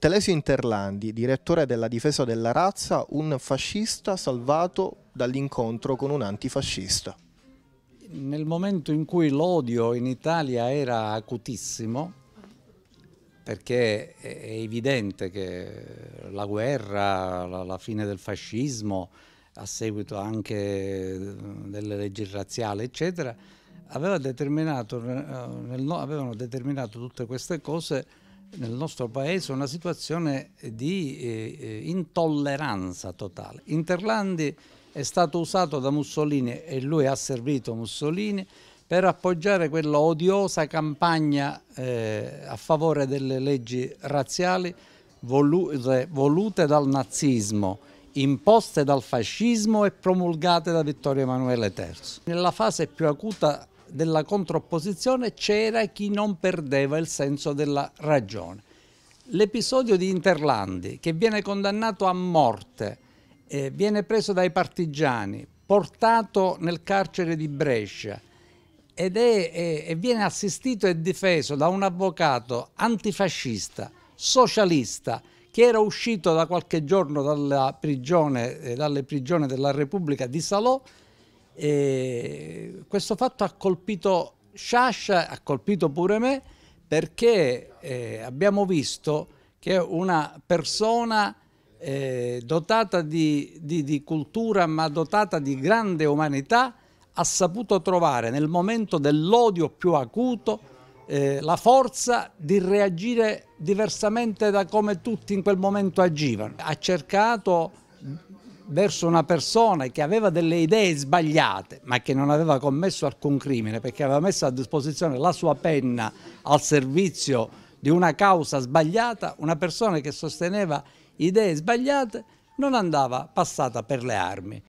Telesio Interlandi, direttore della difesa della razza, un fascista salvato dall'incontro con un antifascista. Nel momento in cui l'odio in Italia era acutissimo, perché è evidente che la guerra, la fine del fascismo, a seguito anche delle leggi razziali, eccetera, aveva determinato, eh, avevano determinato tutte queste cose nel nostro paese una situazione di eh, eh, intolleranza totale. Interlandi è stato usato da Mussolini e lui ha servito Mussolini per appoggiare quella odiosa campagna eh, a favore delle leggi razziali volute, eh, volute dal nazismo, imposte dal fascismo e promulgate da Vittorio Emanuele III. Nella fase più acuta della contropposizione c'era chi non perdeva il senso della ragione. L'episodio di Interlandi, che viene condannato a morte, eh, viene preso dai partigiani, portato nel carcere di Brescia ed è, è, è viene assistito e difeso da un avvocato antifascista, socialista, che era uscito da qualche giorno dalla prigione, eh, dalle prigioni della Repubblica di Salò e questo fatto ha colpito Sciascia, ha colpito pure me, perché eh, abbiamo visto che una persona eh, dotata di, di, di cultura ma dotata di grande umanità ha saputo trovare nel momento dell'odio più acuto eh, la forza di reagire diversamente da come tutti in quel momento agivano. Ha cercato verso una persona che aveva delle idee sbagliate ma che non aveva commesso alcun crimine perché aveva messo a disposizione la sua penna al servizio di una causa sbagliata, una persona che sosteneva idee sbagliate non andava passata per le armi.